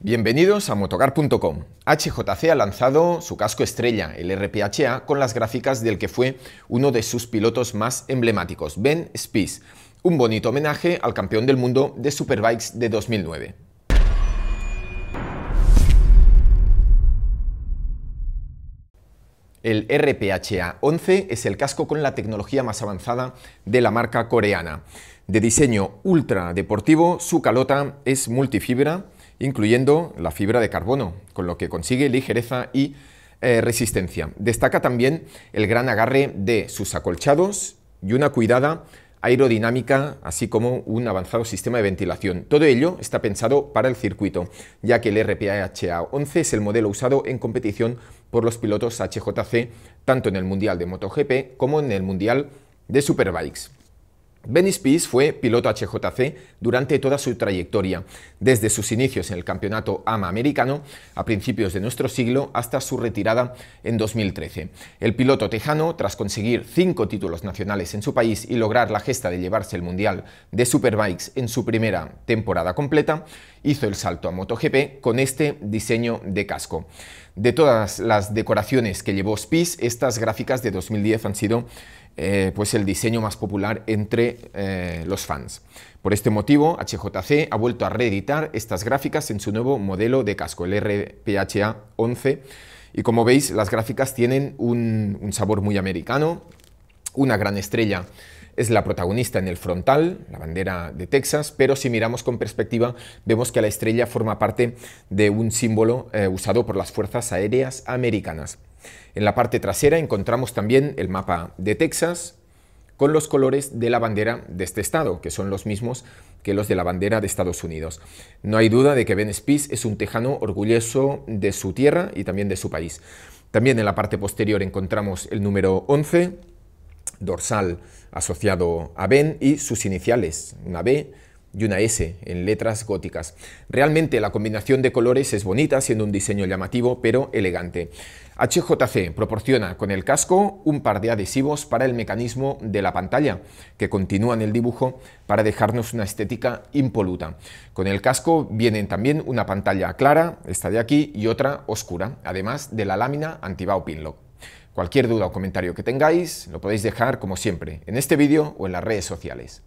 Bienvenidos a motocar.com. HJC ha lanzado su casco estrella, el RPHA, con las gráficas del que fue uno de sus pilotos más emblemáticos, Ben Spies. Un bonito homenaje al campeón del mundo de Superbikes de 2009. El RPHA 11 es el casco con la tecnología más avanzada de la marca coreana. De diseño ultra deportivo, su calota es multifibra incluyendo la fibra de carbono, con lo que consigue ligereza y eh, resistencia. Destaca también el gran agarre de sus acolchados y una cuidada aerodinámica, así como un avanzado sistema de ventilación. Todo ello está pensado para el circuito, ya que el RPHA-11 es el modelo usado en competición por los pilotos HJC, tanto en el Mundial de MotoGP como en el Mundial de Superbikes. Benny Spies fue piloto HJC durante toda su trayectoria, desde sus inicios en el campeonato AMA americano a principios de nuestro siglo hasta su retirada en 2013. El piloto tejano, tras conseguir cinco títulos nacionales en su país y lograr la gesta de llevarse el Mundial de Superbikes en su primera temporada completa, hizo el salto a MotoGP con este diseño de casco. De todas las decoraciones que llevó Spies, estas gráficas de 2010 han sido eh, pues el diseño más popular entre eh, los fans. Por este motivo, HJC ha vuelto a reeditar estas gráficas en su nuevo modelo de casco, el RPHA 11, y como veis, las gráficas tienen un sabor muy americano, una gran estrella es la protagonista en el frontal, la bandera de Texas, pero si miramos con perspectiva vemos que la estrella forma parte de un símbolo eh, usado por las Fuerzas Aéreas Americanas. En la parte trasera encontramos también el mapa de Texas con los colores de la bandera de este estado, que son los mismos que los de la bandera de Estados Unidos. No hay duda de que Ben Spies es un tejano orgulloso de su tierra y también de su país. También en la parte posterior encontramos el número 11, dorsal asociado a Ben y sus iniciales, una B y una S en letras góticas. Realmente la combinación de colores es bonita, siendo un diseño llamativo pero elegante. HJC proporciona con el casco un par de adhesivos para el mecanismo de la pantalla, que continúan el dibujo para dejarnos una estética impoluta. Con el casco vienen también una pantalla clara, esta de aquí, y otra oscura, además de la lámina anti pinlock. Cualquier duda o comentario que tengáis lo podéis dejar como siempre en este vídeo o en las redes sociales.